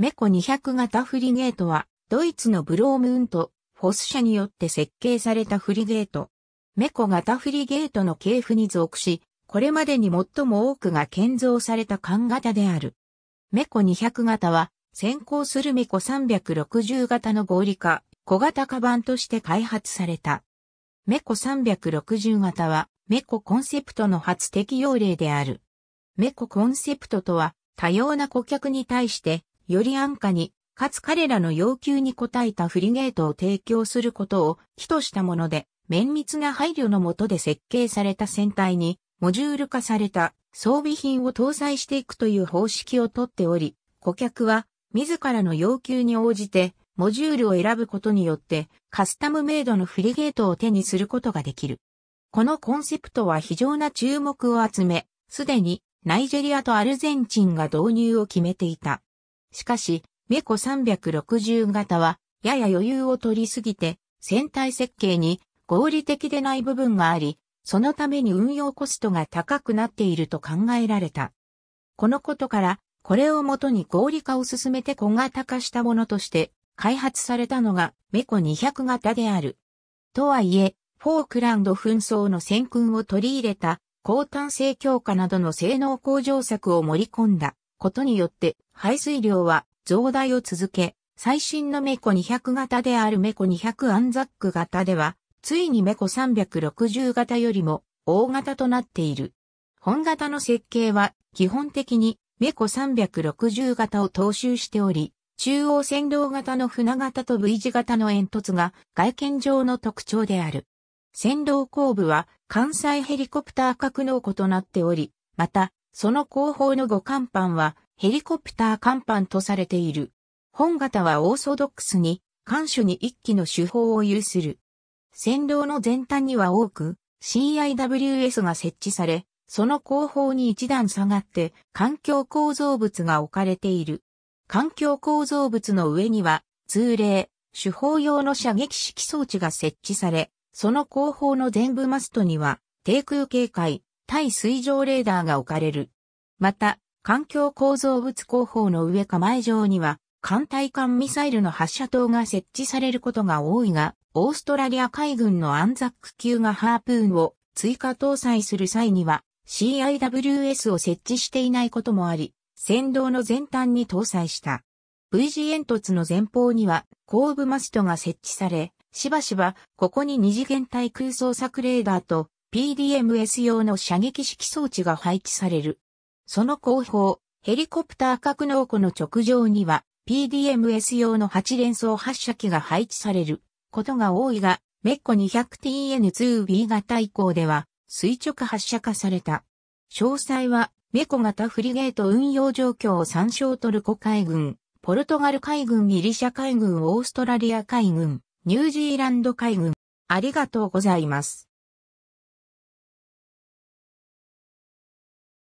メコ200型フリゲートは、ドイツのブロームウント、フォス社によって設計されたフリゲート。メコ型フリゲートの系譜に属し、これまでに最も多くが建造された艦型である。メコ200型は、先行するメコ360型の合理化、小型カバンとして開発された。メコ360型は、メココンセプトの初適用例である。メココンセプトとは、多様な顧客に対して、より安価に、かつ彼らの要求に応えたフリゲートを提供することを起としたもので、綿密な配慮のもとで設計された船体に、モジュール化された装備品を搭載していくという方式をとっており、顧客は自らの要求に応じて、モジュールを選ぶことによってカスタムメイドのフリゲートを手にすることができる。このコンセプトは非常な注目を集め、すでにナイジェリアとアルゼンチンが導入を決めていた。しかし、メコ360型は、やや余裕を取りすぎて、船体設計に合理的でない部分があり、そのために運用コストが高くなっていると考えられた。このことから、これをもとに合理化を進めて小型化したものとして、開発されたのがメコ200型である。とはいえ、フォークランド紛争の戦訓を取り入れた、高単性強化などの性能向上策を盛り込んだことによって、排水量は増大を続け、最新のメコ200型であるメコ200アンザック型では、ついにメコ360型よりも大型となっている。本型の設計は基本的にメコ360型を踏襲しており、中央線路型の船型と V 字型の煙突が外見上の特徴である。線路後部は関西ヘリコプター格納庫となっており、また、その後方の五甲板はヘリコプター艦板とされている。本型はオーソドックスに、艦首に一機の手法を有する。線路の前端には多く、CIWS が設置され、その後方に一段下がって、環境構造物が置かれている。環境構造物の上には、通例、手法用の射撃式装置が設置され、その後方の全部マストには、低空警戒、対水上レーダーが置かれる。また、環境構造物工法の上構え上には、艦隊艦ミサイルの発射塔が設置されることが多いが、オーストラリア海軍のアンザック級がハープーンを追加搭載する際には、CIWS を設置していないこともあり、先導の前端に搭載した。V 字煙突の前方には後部マストが設置され、しばしばここに二次元対空捜索レーダーと PDMS 用の射撃式装置が配置される。その後方、ヘリコプター格納庫の直上には PDMS 用の8連装発射機が配置されることが多いが、メッコ 200TN2B 型以降では垂直発射化された。詳細はメコ型フリゲート運用状況を参照トルコ海軍、ポルトガル海軍、ギリシャ海軍、オーストラリア海軍、ニュージーランド海軍。ありがとうございます。